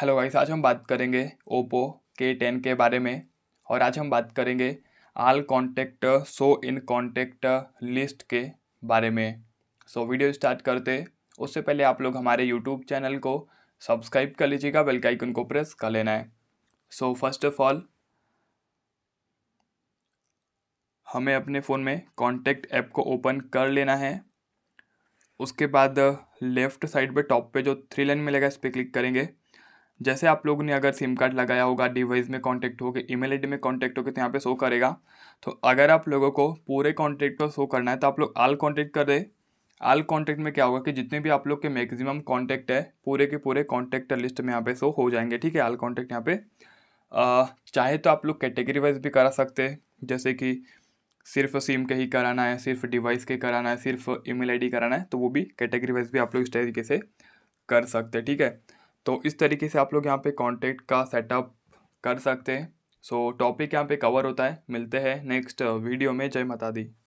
hello guys आज हम बात करेंगे ओप्पो के टेन के बारे में और आज हम बात करेंगे all contact so in contact list के बारे में सो so, वीडियो स्टार्ट करते उससे पहले आप लोग हमारे यूट्यूब चैनल को सब्सक्राइब कर लीजिएगा बेल का आइकन को प्रेस कर लेना है सो फर्स्ट ऑफ ऑल हमें अपने फ़ोन में कॉन्टैक्ट ऐप को ओपन कर लेना है उसके बाद लेफ़्ट साइड पे टॉप पे जो थ्री लाइन मिलेगा इस पर क्लिक करेंगे जैसे आप लोगों ने अगर सिम कार्ड लगाया होगा डिवाइस में कॉन्टैक्ट होकर ईमेल आईडी में कॉन्टैक्ट होकर तो यहाँ पे शो करेगा तो अगर आप लोगों को पूरे कॉन्टैक्ट को शो करना है तो आप लोग आल कॉन्टैक्ट कर दे आल कॉन्टैक्ट में क्या होगा कि जितने भी आप लोग के मैक्सिमम कॉन्टैक्ट है पूरे के पूरे कॉन्टैक्ट लिस्ट में यहाँ पे शो हो जाएंगे ठीक है आल कॉन्टैक्ट यहाँ पे चाहे तो आप लोग कैटेगरी वाइज भी करा सकते हैं जैसे कि सिर्फ सिम के ही कराना है सिर्फ डिवाइस के कराना है सिर्फ ई मेल कराना है तो वो भी कैटेगरी वाइज भी आप लोग इस तरीके से कर सकते हैं ठीक है तो इस तरीके से आप लोग यहाँ पे कॉन्टेक्ट का सेटअप कर सकते हैं सो टॉपिक यहाँ पे कवर होता है मिलते हैं नेक्स्ट वीडियो uh, में जय माता दी